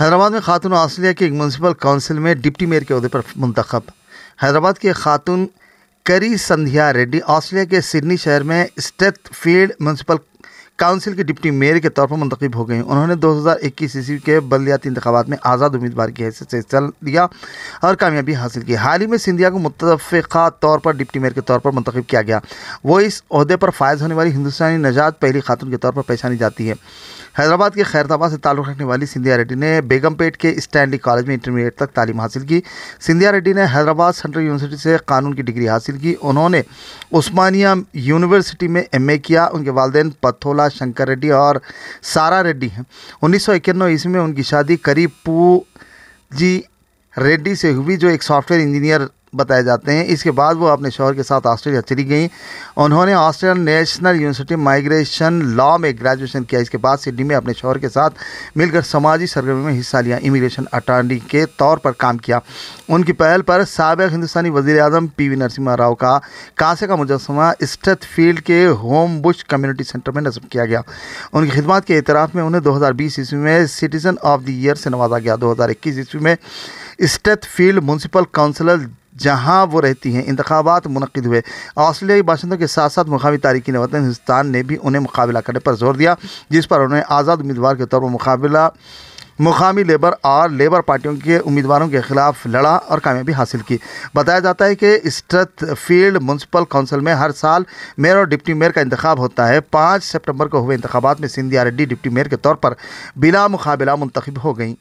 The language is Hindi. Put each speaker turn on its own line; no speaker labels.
हैदराबाद में खातून आस्ट्रेलिया की एक म्यूनसिपल काउंसिल में डिप्टी मेयर के अहदे पर मंतखब हैदराबाद की खातून करी संध्या रेड्डी ऑस्ट्रेलिया के सिडनी शहर में फील्ड म्यूनसिपल काउंसिल के डिप्टी मेयर के तौर पर मुंतब हो गए उन्होंने दो हज़ार इक्कीस ईस्वी के बलदियाती इंतबात में आज़ाद उम्मीदवार की हैसियत से हिस्सा लिया और कामयाबी हासिल की हाल ही में सिंधिया को मुतफ़ा तौर पर डिप्टी मेयर के तौर पर मंतखब किया गया वो इस अहदे पर फायज होने वाली हिंदुस्तानी नजात पहली खातून के तौर पर पहचानी जाती है हैदराबाद के खैरताबाद से ताल्लुक़ रखने वाली सिंधिया रेड्डी ने बेगमपेट के स्टैंडली कॉलेज में इंटरमीडिएट तक तालीम हासिल की सिंधिया रेड्डी ने हैदराबाद सेंट्रल यूनिवर्सिटी से कानून की डिग्री हासिल की उन्होंने उस्मानिया यूनिवर्सिटी में एम किया उनके वालदेन पथोला शंकर रेड्डी और सारा रेड्डी हैं उन्नीस सौ इक्यानवे ईस्वी में उनकी शादी करीपू जी रेड्डी से हुई जो एक सॉफ्टवेयर इंजीनियर बताए जाते हैं इसके बाद वो अपने शोहर के साथ ऑस्ट्रेलिया चली गई उन्होंने Australia national university migration law में ग्रेजुएशन किया इसके बाद सिडनी में अपने शोहर के साथ मिलकर समाजी सरगर्मी में हिस्सा लिया इमिग्रेशन अटॉर्नी के तौर पर काम किया उनकी पहल पर सबक हिंदुस्तानी वजी अजम पी वी नरसिम्हा राव का कांसे का मुजस्मा स्टथ फील्ड के होम बुश कम्युनिटी सेंटर में नस्ब किया गया उनकी खिदमत के एतराफ़ में उन्हें दो हज़ार बीस ईस्वी में सिटीज़न ऑफ द ईयर से नवाजा गया दो हज़ार इक्कीस ईस्वी में स्टथ फील्ड म्यूनसिपल काउंसिलर जहाँ वो रहती हैं इंतबात मनद हुए ऑस्ट्रेलियाई बाशिंदों के साथ साथ मुकामी तारीखी वतन हिंदुस्तान ने भी उन्हें मुकाबला करने पर जोर दिया जिस पर उन्हें आज़ाद उम्मीदवार के तौर पर मुकाबला मुकामी लेबर और लेबर पार्टियों के उम्मीदवारों के खिलाफ लड़ा और कामयाबी हासिल की बताया जाता है कि स्ट्रथ फील्ड म्यूनसिपल काउंसिल में हर साल मेयर और डिप्टी मेयर का इंतखब होता है पाँच सितंबर को हुए इंतबात में सिंधिया रेड्डी डिप्टी मेयर के तौर पर बिला मुकाबला मुंतखब हो गई